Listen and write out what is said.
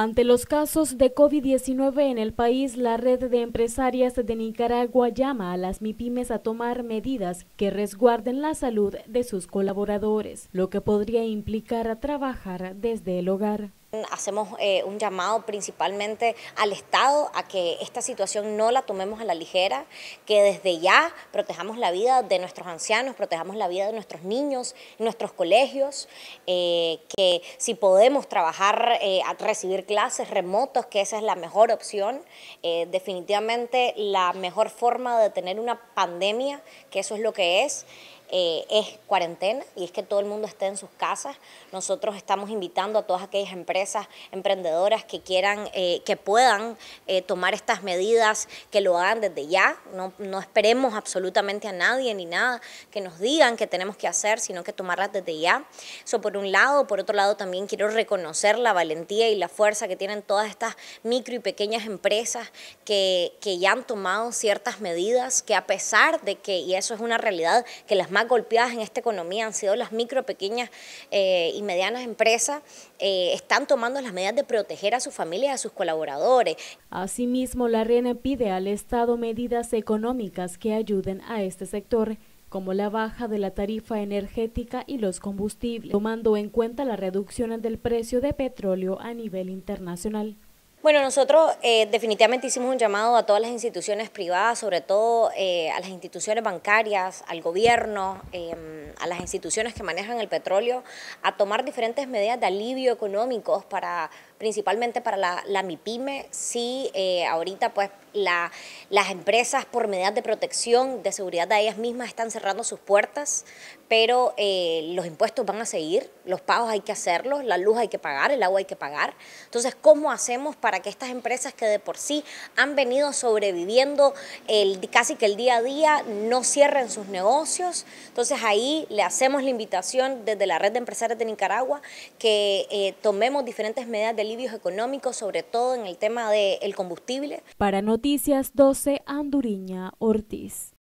Ante los casos de COVID-19 en el país, la red de empresarias de Nicaragua llama a las MIPIMES a tomar medidas que resguarden la salud de sus colaboradores, lo que podría implicar trabajar desde el hogar. Hacemos eh, un llamado principalmente al Estado a que esta situación no la tomemos a la ligera, que desde ya protejamos la vida de nuestros ancianos, protejamos la vida de nuestros niños, nuestros colegios, eh, que si podemos trabajar, eh, a recibir clases remotos, que esa es la mejor opción, definitivamente la mejor forma de tener una pandemia, que eso es lo que es. Eh, es cuarentena y es que todo el mundo esté en sus casas. Nosotros estamos invitando a todas aquellas empresas emprendedoras que quieran, eh, que puedan eh, tomar estas medidas, que lo hagan desde ya. No, no, esperemos absolutamente a nadie ni nada que nos digan que tenemos que hacer, sino que tomarlas desde ya. Eso por un lado. Por otro lado, también quiero reconocer la valentía y la fuerza que tienen todas estas micro y pequeñas empresas que, que ya han tomado ciertas medidas que a pesar de que, y eso es una realidad, que las golpeadas en esta economía han sido las micro, pequeñas eh, y medianas empresas. Eh, están tomando las medidas de proteger a sus familias, a sus colaboradores. Asimismo, la RENA pide al Estado medidas económicas que ayuden a este sector como la baja de la tarifa energética y los combustibles, tomando en cuenta las reducciones del precio de petróleo a nivel internacional. Bueno, nosotros eh, definitivamente hicimos un llamado a todas las instituciones privadas, sobre todo eh, a las instituciones bancarias, al gobierno, em, a las instituciones que manejan el petróleo, a tomar diferentes medidas de alivio económicos para principalmente para la, la MIPYME. Sí, eh, ahorita pues la, las empresas por medidas de protección, de seguridad de ellas mismas están cerrando sus puertas, pero eh, los impuestos van a seguir, los pagos hay que hacerlos, la luz hay que pagar, el agua hay que pagar. Entonces, ¿cómo hacemos para que estas empresas que de por sí han venido sobreviviendo el, casi que el día a día no cierren sus negocios? Entonces ahí le hacemos la invitación desde la Red de Empresarios de Nicaragua que eh, tomemos diferentes medidas de alivios económicos, sobre todo en el tema del combustible. Para Noticias 12, Anduriña Ortiz.